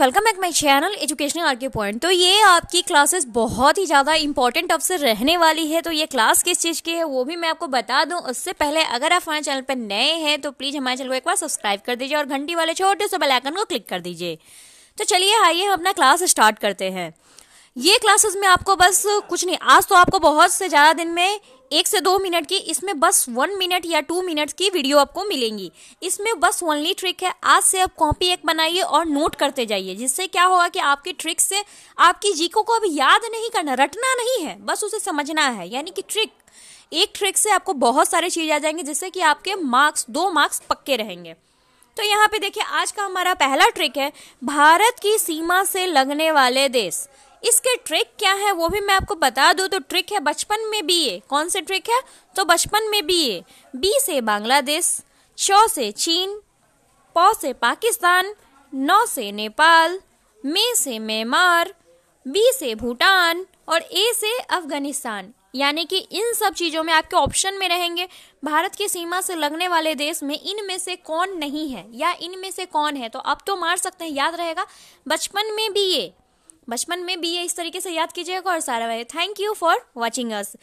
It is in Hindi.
welcome back my channel educational R K point तो ये आपकी क्लासेस बहुत ही ज़्यादा इंपॉर्टेंट से रहने वाली है तो ये क्लास किस चीज़ की है वो भी मैं आपको बता दूं उससे पहले अगर आप हमारे चैनल पर नए हैं तो प्लीज़ हमारे चैनल को एक बार सब्सक्राइब कर दीजिए और घंटी वाले छोटे से बेलाइकन आइकन को क्लिक कर दीजिए तो चलिए आइए हम अपना क्लास स्टार्ट करते हैं ये क्लासेस में आपको बस कुछ नहीं आज तो आपको बहुत से ज़्यादा दिन में एक से दो मिनट की इसमें बस वन मिनट या टू मिनट की वीडियो आपको मिलेंगी इसमें बस ओनली ट्रिक है आज से आप कॉपी एक बनाइए और नोट करते जाइए जिससे क्या होगा कि आपकी ट्रिक से आपकी जीको को अब याद नहीं करना रटना नहीं है बस उसे समझना है यानी कि ट्रिक एक ट्रिक से आपको बहुत सारे चीज़ आ जाएंगे जिससे कि आपके मार्क्स दो मार्क्स पक्के रहेंगे तो यहाँ पे देखिए आज का हमारा पहला ट्रिक है भारत की सीमा से लगने वाले देश इसके ट्रिक क्या है वो भी मैं आपको बता दूँ तो ट्रिक है बचपन में भी ये कौन से ट्रिक है तो बचपन में भी ये बी से बांग्लादेश छ से चीन प से पाकिस्तान नौ से नेपाल मे से म्यांमार बी से भूटान और ए से अफगानिस्तान यानी कि इन सब चीज़ों में आपके ऑप्शन में रहेंगे भारत की सीमा से लगने वाले देश में इनमें से कौन नहीं है या इनमें से कौन है तो आप तो मार सकते हैं याद रहेगा बचपन में भी ये बचपन में भी ये इस तरीके से याद कीजिएगा और सारा भाई thank you for watching us